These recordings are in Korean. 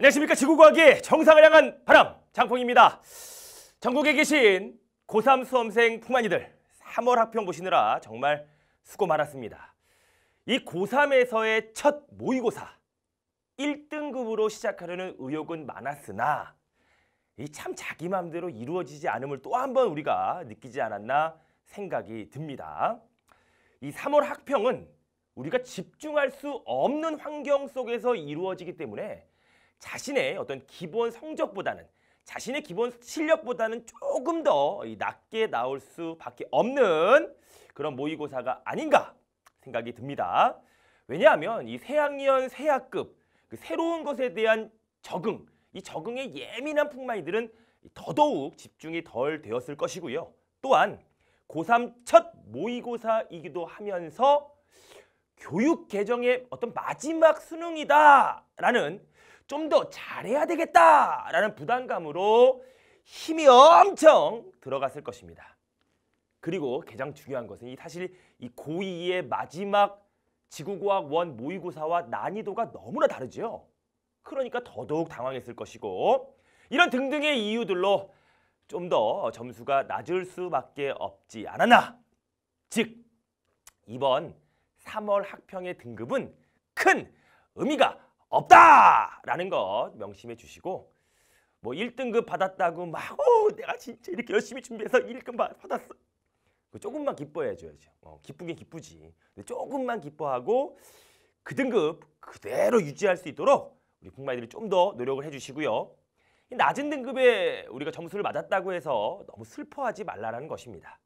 안녕하십니까 지구과학의 정상을 향한 바람 장풍입니다 전국에 계신 고3 수험생 풍만이들 3월 학평 보시느라 정말 수고 많았습니다 이 고3에서의 첫 모의고사 1등급으로 시작하려는 의욕은 많았으나 이 참 자기 마음대로 이루어지지 않음을 또 한 번 우리가 느끼지 않았나 생각이 듭니다 이 3월 학평은 우리가 집중할 수 없는 환경 속에서 이루어지기 때문에 자신의 어떤 기본 성적보다는 자신의 기본 실력보다는 조금 더 낮게 나올 수밖에 없는 그런 모의고사가 아닌가 생각이 듭니다. 왜냐하면 이 새학년 새학급 그 새로운 것에 대한 적응 이 적응에 예민한 풍마이들은 더더욱 집중이 덜 되었을 것이고요. 또한 고3 첫 모의고사이기도 하면서 교육 개정의 어떤 마지막 수능이다라는 좀더 잘해야 되겠다라는 부담감으로 힘이 엄청 들어갔을 것입니다. 그리고 가장 중요한 것은 사실 이 고2의 마지막 지구과학 원 모의고사와 난이도가 너무나 다르지 그러니까 더더욱 당황했을 것이고 이런 등등의 이유들로 좀 더 점수가 낮을 수밖에 없지 않았나. 즉 이번 3월 학평의 등급은 큰 의미가 없다라는 것 명심해 주시고 뭐 1등급 받았다고 막 오, 어, 내가 진짜 이렇게 열심히 준비해서 1등급 받았어. 그 조금만 기뻐해 줘야죠. 어, 기쁘긴 기쁘지. 근데 조금만 기뻐하고 그 등급 그대로 유지할 수 있도록 우리 북마이들이 좀 더 노력을 해주시고요. 낮은 등급에 우리가 점수를 맞았다고 해서 너무 슬퍼하지 말라는 라 것입니다.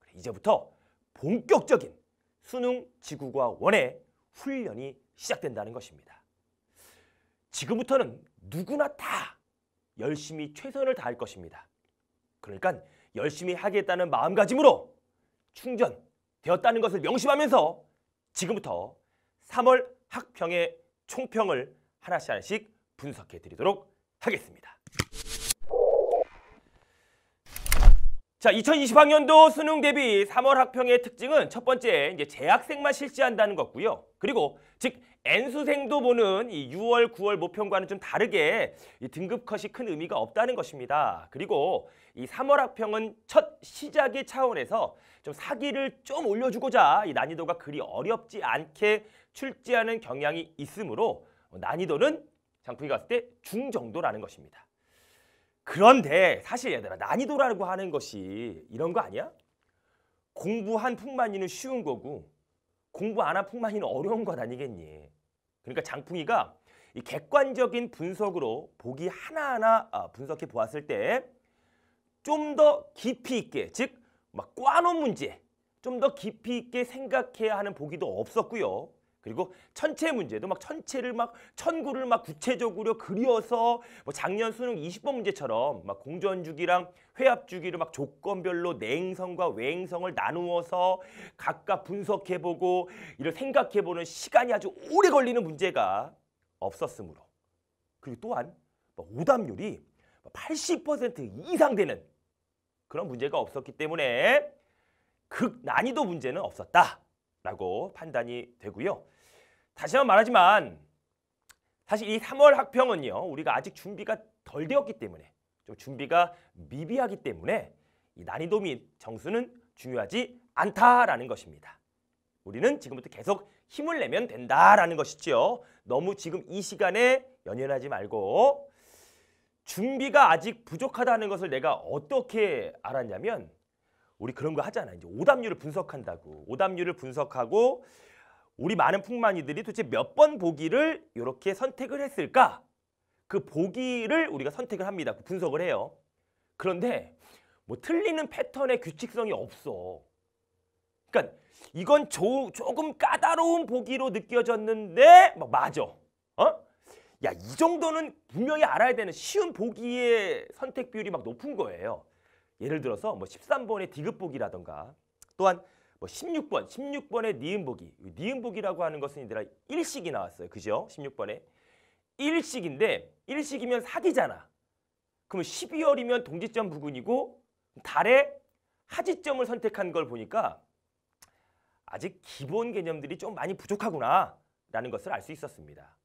그래, 이제부터 본격적인 수능 지구과 원의 훈련이 시작된다는 것입니다. 지금부터는 누구나 다 열심히 최선을 다할 것입니다. 그러니까 열심히 하겠다는 마음가짐으로 충전되었다는 것을 명심하면서 지금부터 3월 학평의 총평을 하나씩 하나씩 분석해 드리도록 하겠습니다. 자, 2020학년도 수능 대비 3월 학평의 특징은 첫 번째 이제 재학생만 실시한다는 거고요. 그리고 즉 N수생도 보는 이 6월, 9월 모평과는 좀 다르게 이 등급 컷이 큰 의미가 없다는 것입니다. 그리고 이 3월 학평은 첫 시작의 차원에서 좀 사기를 좀 올려주고자 이 난이도가 그리 어렵지 않게 출제하는 경향이 있으므로 어, 난이도는 장풍이 갔을 때 중정도라는 것입니다. 그런데 사실 얘들아 난이도라고 하는 것이 이런 거 아니야? 공부한 풍만이는 쉬운 거고 공부 안 한 풍만이는 어려운 거 아니겠니? 그러니까 장풍이가 이 객관적인 분석으로 보기 하나하나 아, 분석해 보았을 때 좀 더 깊이 있게 즉 막 꽈놓 은 문제 좀 더 깊이 있게 생각해야 하는 보기도 없었고요. 그리고 천체 문제도 막 천체를 막 천구를 막 구체적으로 그려서 뭐 작년 수능 20번 문제처럼 막 공전 주기랑 회합 주기를 막 조건별로 냉성과 외행성을 나누어서 각각 분석해 보고 이를 생각해 보는 시간이 아주 오래 걸리는 문제가 없었으므로 그리고 또한 뭐 오답률이 80% 뭐 이상 되는 그런 문제가 없었기 때문에 극난이도 문제는 없었다. 라고 판단이 되고요. 다시 한번 말하지만 사실 이 3월 학평은요. 우리가 아직 준비가 덜 되었기 때문에 좀 준비가 미비하기 때문에 이 난이도 및 정수는 중요하지 않다라는 것입니다. 우리는 지금부터 계속 힘을 내면 된다라는 것이지요. 너무 지금 이 시간에 연연하지 말고 준비가 아직 부족하다는 것을 내가 어떻게 알았냐면 우리 그런 거 하잖아. 요 이제 오답률을 분석한다고. 오답률을 분석하고 우리 많은 풍만이들이 도대체 몇 번 보기를 이렇게 선택을 했을까? 그 보기를 우리가 선택을 합니다. 그 분석을 해요. 그런데 뭐 틀리는 패턴의 규칙성이 없어. 그러니까 이건 조, 조금 까다로운 보기로 느껴졌는데 막 맞아. 어? 야, 이 정도는 분명히 알아야 되는 쉬운 보기의 선택 비율이 막 높은 거예요. 예를 들어서 뭐 13번의 디귿보기라던가 또한 뭐 16번, 16번의 니은보기. 니은보기라고 하는 것은 이들아 일식이 나왔어요. 그죠? 16번에. 일식인데 일식이면 사기잖아. 그러면 12월이면 동지점 부근이고 달에 하지점을 선택한 걸 보니까 아직 기본 개념들이 좀 많이 부족하구나 라는 것을 알 수 있었습니다.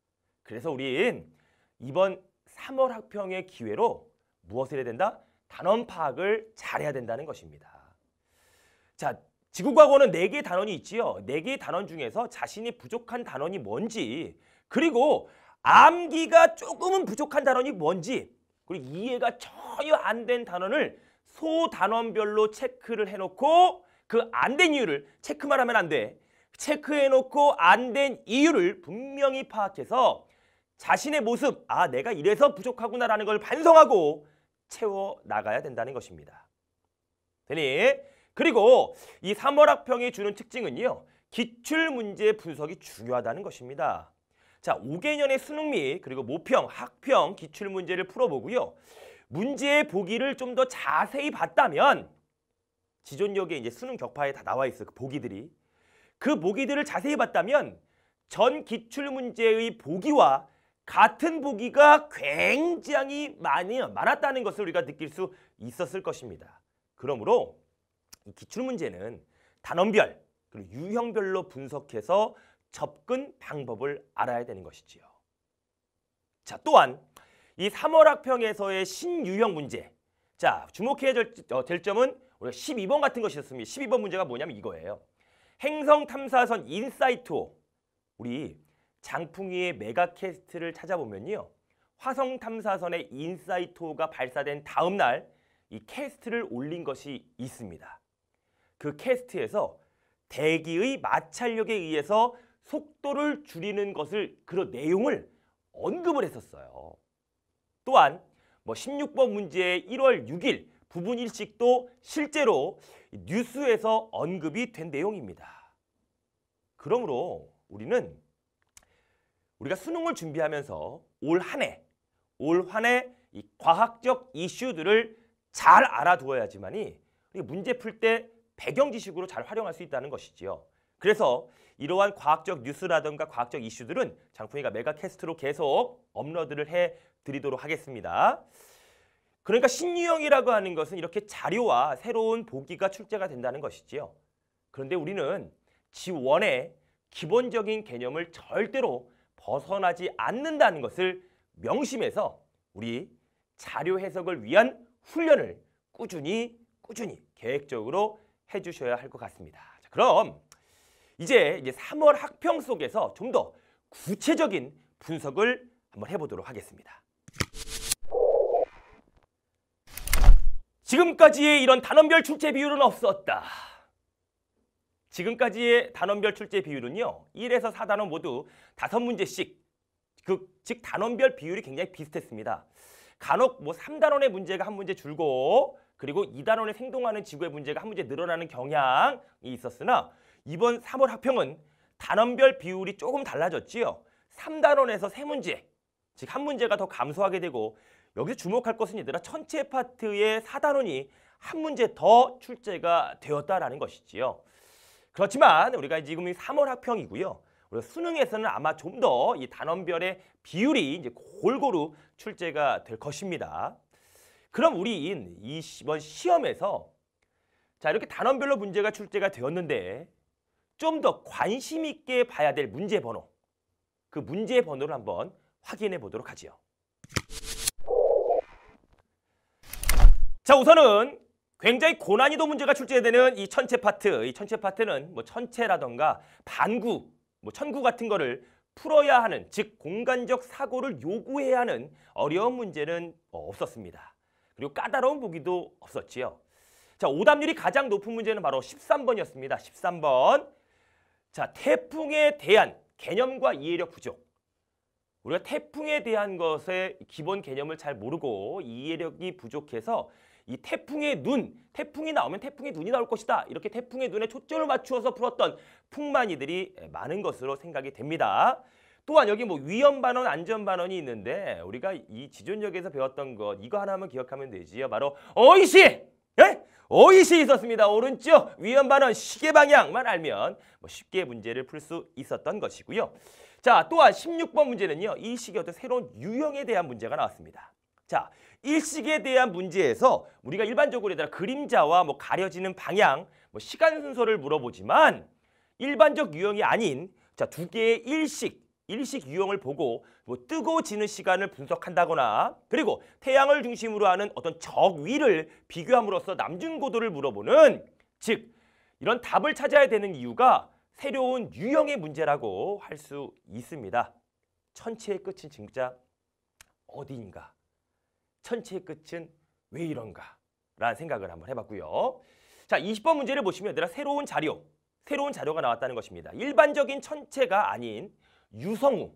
그래서 우린 이번 3월 학평의 기회로 무엇을 해야 된다? 단원 파악을 잘해야 된다는 것입니다. 자, 지구과학원은 4개의 단원이 있지요. 네개의 단원 중에서 자신이 부족한 단원이 뭔지 그리고 암기가 조금은 부족한 단원이 뭔지 그리고 이해가 전혀 안 된 단원을 소단원별로 체크를 해놓고 그 안 된 이유를 체크만 하면 안 돼. 체크해놓고 안 된 이유를 분명히 파악해서 자신의 모습, 아 내가 이래서 부족하구나라는 걸 반성하고 채워 나가야 된다는 것입니다. 되니? 그리고 이 3월 학평이 주는 특징은요. 기출 문제 분석이 중요하다는 것입니다. 자, 5개년의 수능 및 그리고 모평, 학평 기출 문제를 풀어보고요. 문제의 보기를 좀 더 자세히 봤다면 지존력에 이제 수능 격파에 다 나와 있어 그 보기들이 그 보기들을 자세히 봤다면 전 기출 문제의 보기와 같은 보기가 굉장히 많이 많았다는 것을 우리가 느낄 수 있었을 것입니다. 그러므로 이 기출문제는 단원별 그리고 유형별로 분석해서 접근 방법을 알아야 되는 것이지요. 자, 또한 이삼월 학평에서의 신유형 문제. 자, 주목해야 될, 어, 될 점은 우리가 12번 같은 것이었습니다. 12번 문제가 뭐냐면 이거예요. 행성 탐사선 인사이트 우리 장풍이의 메가캐스트를 찾아보면요. 화성 탐사선의 인사이트호가 발사된 다음 날 이 캐스트를 올린 것이 있습니다. 그 캐스트에서 대기의 마찰력에 의해서 속도를 줄이는 것을 그런 내용을 언급을 했었어요. 또한 뭐 16번 문제의 1월 6일 부분 일식도 실제로 뉴스에서 언급이 된 내용입니다. 그러므로 우리는 우리가 수능을 준비하면서 올 한 해, 올 한해이 과학적 이슈들을 잘 알아두어야지만이 우리 문제 풀 때 배경 지식으로 잘 활용할 수 있다는 것이지요. 그래서 이러한 과학적 뉴스라든가 과학적 이슈들은 장풍이가 메가캐스트로 계속 업로드를 해 드리도록 하겠습니다. 그러니까 신유형이라고 하는 것은 이렇게 자료와 새로운 보기가 출제가 된다는 것이지요. 그런데 우리는 지원의 기본적인 개념을 절대로 벗어나지 않는다는 것을 명심해서 우리 자료 해석을 위한 훈련을 꾸준히 꾸준히 계획적으로 해주셔야 할 것 같습니다. 자, 그럼 이제, 이제 3월 학평 속에서 좀 더 구체적인 분석을 한번 해보도록 하겠습니다. 지금까지의 이런 단원별 출제 비율은 없었다. 지금까지의 단원별 출제 비율은요. 1에서 4단원 모두 5문제씩 그, 즉 단원별 비율이 굉장히 비슷했습니다. 간혹 뭐 3단원의 문제가 한 문제 줄고 그리고 2단원의 생동하는 지구의 문제가 한 문제 늘어나는 경향이 있었으나 이번 3월 합평은 단원별 비율이 조금 달라졌지요. 3단원에서 3문제, 즉 한 문제가 더 감소하게 되고 여기서 주목할 것은 얘들아 천체 파트의 4단원이 한 문제 더 출제가 되었다라는 것이지요. 그렇지만 우리가 지금 3월 학평이고요. 우리 수능에서는 아마 좀 더 이 단원별의 비율이 이제 골고루 출제가 될 것입니다. 그럼 우리 이번 시험에서 자 이렇게 단원별로 문제가 출제가 되었는데 좀 더 관심 있게 봐야 될 문제 번호 그 문제 번호를 한번 확인해 보도록 하지요. 자 우선은 굉장히 고난이도 문제가 출제되는 이 천체 파트, 이 천체 파트는 뭐 천체라던가 반구, 뭐 천구 같은 거를 풀어야 하는, 즉 공간적 사고를 요구해야 하는 어려운 문제는 없었습니다. 그리고 까다로운 보기도 없었지요. 자, 오답률이 가장 높은 문제는 바로 13번이었습니다. 13번. 자, 태풍에 대한 개념과 이해력 부족. 우리가 태풍에 대한 것의 기본 개념을 잘 모르고 이해력이 부족해서 이 태풍의 눈, 태풍이 나오면 태풍의 눈이 나올 것이다. 이렇게 태풍의 눈에 초점을 맞추어서 풀었던 풍만이들이 많은 것으로 생각이 됩니다. 또한 여기 뭐 위험 반원, 안전 반원이 있는데 우리가 이 지존역에서 배웠던 것 이거 하나만 기억하면 되지요. 바로 어이시! E 예? 어이시 e 있었습니다. 오른쪽 위험 반원 시계 방향만 알면 뭐 쉽게 문제를 풀 수 있었던 것이고요. 자, 또한 16번 문제는요. 이 시기 어떤 새로운 유형에 대한 문제가 나왔습니다. 자, 일식에 대한 문제에서 우리가 일반적으로 얘들아 그림자와 뭐 가려지는 방향, 뭐 시간 순서를 물어보지만 일반적 유형이 아닌 자두 개의 일식, 일식 유형을 보고 뭐 뜨고 지는 시간을 분석한다거나 그리고 태양을 중심으로 하는 어떤 적 위를 비교함으로써 남중고도를 물어보는 즉 이런 답을 찾아야 되는 이유가 새로운 유형의 문제라고 할 수 있습니다. 천체의 끝은 진짜 어디인가? 천체의 끝은 왜 이런가? 라는 생각을 한번 해봤고요. 자, 20번 문제를 보시면 얘들아 새로운 자료, 새로운 자료가 나왔다는 것입니다. 일반적인 천체가 아닌 유성우,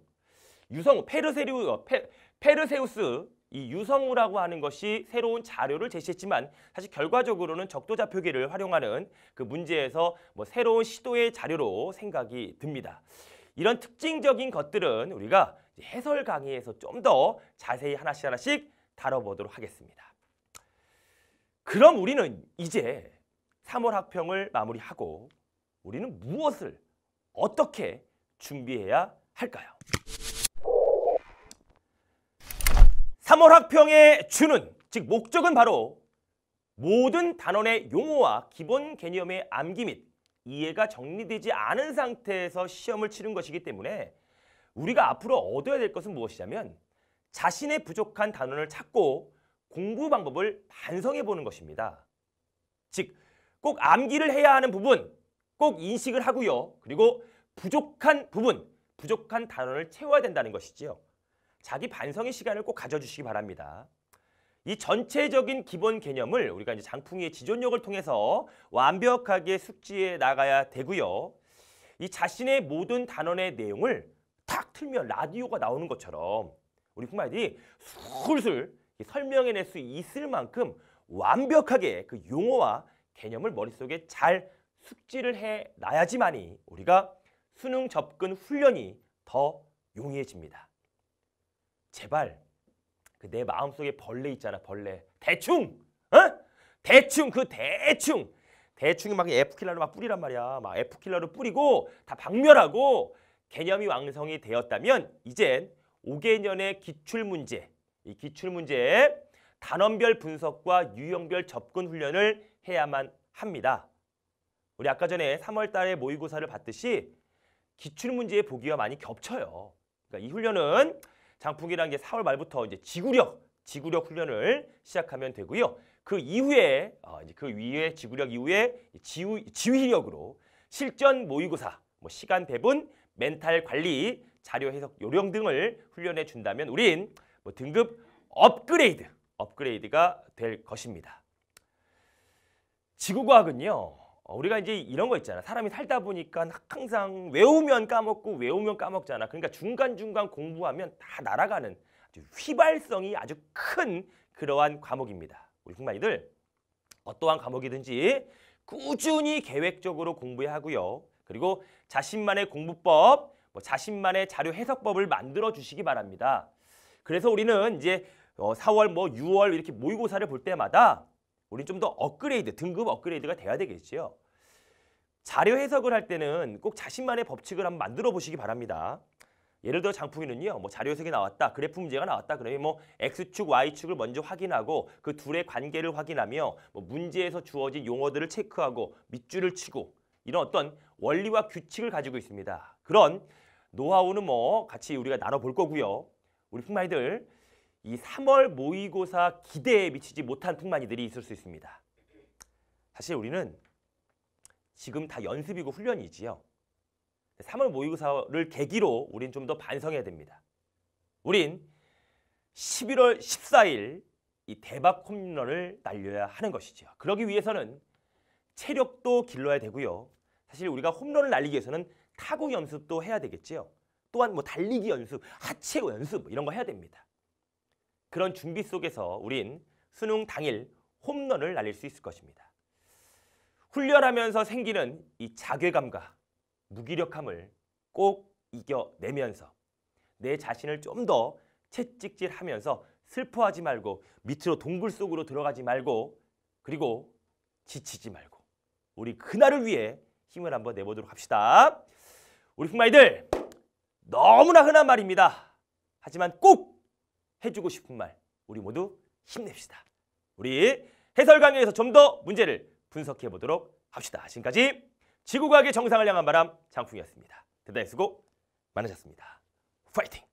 유성우, 페르세우 어, 페, 페르세우스 이 유성우라고 하는 것이 새로운 자료를 제시했지만 사실 결과적으로는 적도자 표기를 활용하는 그 문제에서 뭐 새로운 시도의 자료로 생각이 듭니다. 이런 특징적인 것들은 우리가 해설 강의에서 좀 더 자세히 하나씩 하나씩 다뤄보도록 하겠습니다. 그럼 우리는 이제 3월 학평을 마무리하고 우리는 무엇을 어떻게 준비해야 할까요? 3월 학평의 주는 즉 목적은 바로 모든 단원의 용어와 기본 개념의 암기 및 이해가 정리되지 않은 상태에서 시험을 치른 것이기 때문에 우리가 앞으로 얻어야 될 것은 무엇이냐면 자신의 부족한 단원을 찾고 공부 방법을 반성해 보는 것입니다. 즉, 꼭 암기를 해야 하는 부분 꼭 인식을 하고요. 그리고 부족한 부분, 부족한 단원을 채워야 된다는 것이지요. 자기 반성의 시간을 꼭 가져주시기 바랍니다. 이 전체적인 기본 개념을 우리가 이제 장풍이의 지존력을 통해서 완벽하게 숙지해 나가야 되고요. 이 자신의 모든 단원의 내용을 탁 틀면 라디오가 나오는 것처럼 우리 흑마이들이 술술 설명해낼 수 있을 만큼 완벽하게 그 용어와 개념을 머릿속에 잘 숙지를 해놔야지만이 우리가 수능 접근 훈련이 더 용이해집니다. 제발 그 내 마음속에 벌레 있잖아 벌레 대충 어? 대충 그 대충 대충 막 F킬러로 막 뿌리란 말이야 막 F킬러로 뿌리고 다 박멸하고 개념이 완성이 되었다면 이젠 5개년의 기출문제, 이 기출문제에 단원별 분석과 유형별 접근 훈련을 해야만 합니다. 우리 아까 전에 3월 달에 모의고사를 봤듯이 기출문제의 보기와 많이 겹쳐요. 그러니까 이 훈련은 장풍이라는 게 4월 말부터 이제 지구력, 지구력 훈련을 시작하면 되고요. 그 이후에, 어, 이제 그 위에 지구력 이후에 지우, 지휘력으로 실전 모의고사, 뭐 시간 배분, 멘탈 관리, 자료 해석 요령 등을 훈련해 준다면 우린 뭐 등급 업그레이드, 업그레이드가 될 것입니다. 지구과학은요. 우리가 이제 이런 거 있잖아. 사람이 살다 보니까 항상 외우면 까먹고 외우면 까먹잖아. 그러니까 중간중간 공부하면 다 날아가는 아주 휘발성이 아주 큰 그러한 과목입니다. 우리 흑마이들 어떠한 과목이든지 꾸준히 계획적으로 공부해 하고요. 그리고 자신만의 공부법, 뭐 자신만의 자료 해석법을 만들어 주시기 바랍니다. 그래서 우리는 이제 4월 어, 뭐 6월 이렇게 모의고사를 볼 때마다 우리좀 더 업그레이드, 등급 업그레이드가 돼야 되겠지요. 자료 해석을 할 때는 꼭 자신만의 법칙을 한번 만들어 보시기 바랍니다. 예를 들어 장풍이는요. 뭐 자료 해석이 나왔다. 그래프 문제가 나왔다. 그러면 뭐 X축, Y축을 먼저 확인하고 그 둘의 관계를 확인하며 뭐 문제에서 주어진 용어들을 체크하고 밑줄을 치고 이런 어떤 원리와 규칙을 가지고 있습니다. 그런 노하우는 뭐 같이 우리가 나눠볼 거고요. 우리 풍마이들 이 3월 모의고사 기대에 미치지 못한 풍마이들이 있을 수 있습니다. 사실 우리는 지금 다 연습이고 훈련이지요. 3월 모의고사를 계기로 우린 좀 더 반성해야 됩니다. 우린 11월 14일 이 대박 홈런을 날려야 하는 것이죠 그러기 위해서는 체력도 길러야 되고요. 사실 우리가 홈런을 날리기 위해서는 타구 연습도 해야 되겠지요. 또한 뭐 달리기 연습, 하체 연습 뭐 이런 거 해야 됩니다. 그런 준비 속에서 우린 수능 당일 홈런을 날릴 수 있을 것입니다. 훈련하면서 생기는 이 자괴감과 무기력함을 꼭 이겨내면서 내 자신을 좀 더 채찍질하면서 슬퍼하지 말고 밑으로 동굴 속으로 들어가지 말고 그리고 지치지 말고 우리 그날을 위해 힘을 한번 내보도록 합시다. 우리 풍마이들 너무나 흔한 말입니다. 하지만 꼭 해주고 싶은 말 우리 모두 힘냅시다. 우리 해설 강의에서 좀 더 문제를 분석해 보도록 합시다. 지금까지 지구과학의 정상을 향한 바람 장풍이었습니다. 대단히 수고 많으셨습니다. 파이팅!